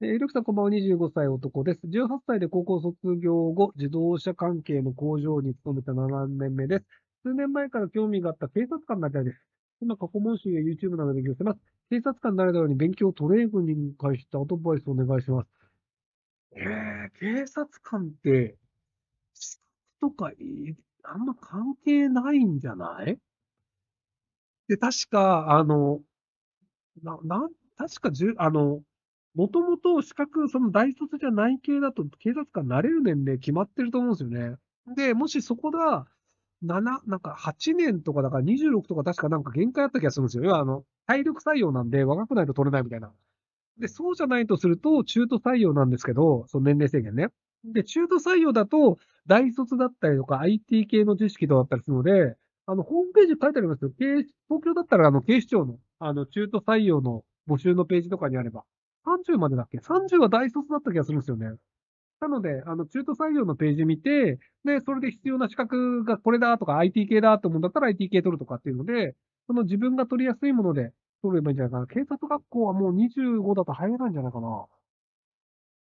えー、ルクさん、こんばんは。25歳男です。18歳で高校卒業後、自動車関係の工場に勤めた7年目です。数年前から興味があった警察官になりたいです。今、過去問集や YouTube などで勉強してます。警察官になれたように勉強トレーニングに関してアドバイスをお願いします。えー、警察官って、資格とか、あんま関係ないんじゃないで、確か、あの、な、な確か、じゅ、あの、もともと資格、その大卒じゃない系だと、警察官なれる年齢決まってると思うんですよね。で、もしそこが、7、なんか8年とかだから26とか確かなんか限界あった気がするんですよ。要はあの、体力採用なんで若くないと取れないみたいな。で、そうじゃないとすると中途採用なんですけど、その年齢制限ね。で、中途採用だと大卒だったりとか IT 系の知識とかだったりするので、あの、ホームページ書いてありますよ。東京だったらあの、警視庁の、あの、中途採用の募集のページとかにあれば、30までだっけ ?30 は大卒だった気がするんですよね。なので、あの、中途採用のページ見て、で、それで必要な資格がこれだとか IT 系だと思うんだったら IT 系取るとかっていうので、その自分が取りやすいもので取ればいいんじゃないかな。警察学校はもう25だと入れないんじゃないかな。